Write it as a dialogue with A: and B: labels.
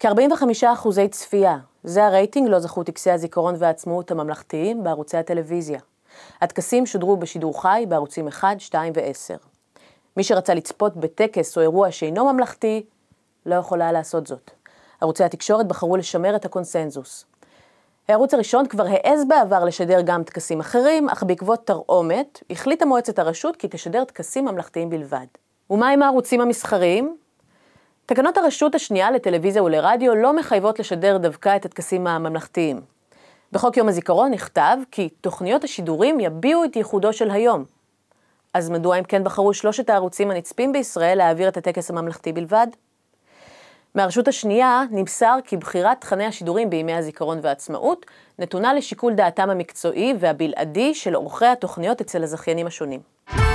A: כ-45 אחוזי צפייה, זה הרייטינג לו לא זכו טקסי הזיכרון והעצמאות הממלכתיים בערוצי הטלוויזיה. הטקסים שודרו בשידור חי בערוצים 1, 2 ו-10. מי שרצה לצפות בטקס או אירוע שאינו ממלכתי, לא יכולה לעשות זאת. ערוצי התקשורת בחרו לשמר את הקונסנזוס. הערוץ הראשון כבר העז בעבר לשדר גם טקסים אחרים, אך בעקבות תרעומת, החליטה מועצת הרשות כי תשדר טקסים ממלכתיים בלבד. ומה עם הערוצים המסחריים? תקנות הרשות השנייה לטלוויזיה ולרדיו לא מחייבות לשדר דווקא את הטקסים הממלכתיים. בחוק יום הזיכרון נכתב כי תוכניות השידורים יביעו את ייחודו של היום. אז מדוע אם כן בחרו שלושת הערוצים הנצפים בישראל להעביר את הטקס הממלכתי בלבד? מהרשות השנייה נמסר כי בחירת תכני השידורים בימי הזיכרון והעצמאות נתונה לשיקול דעתם המקצועי והבלעדי של עורכי התוכניות אצל הזכיינים השונים.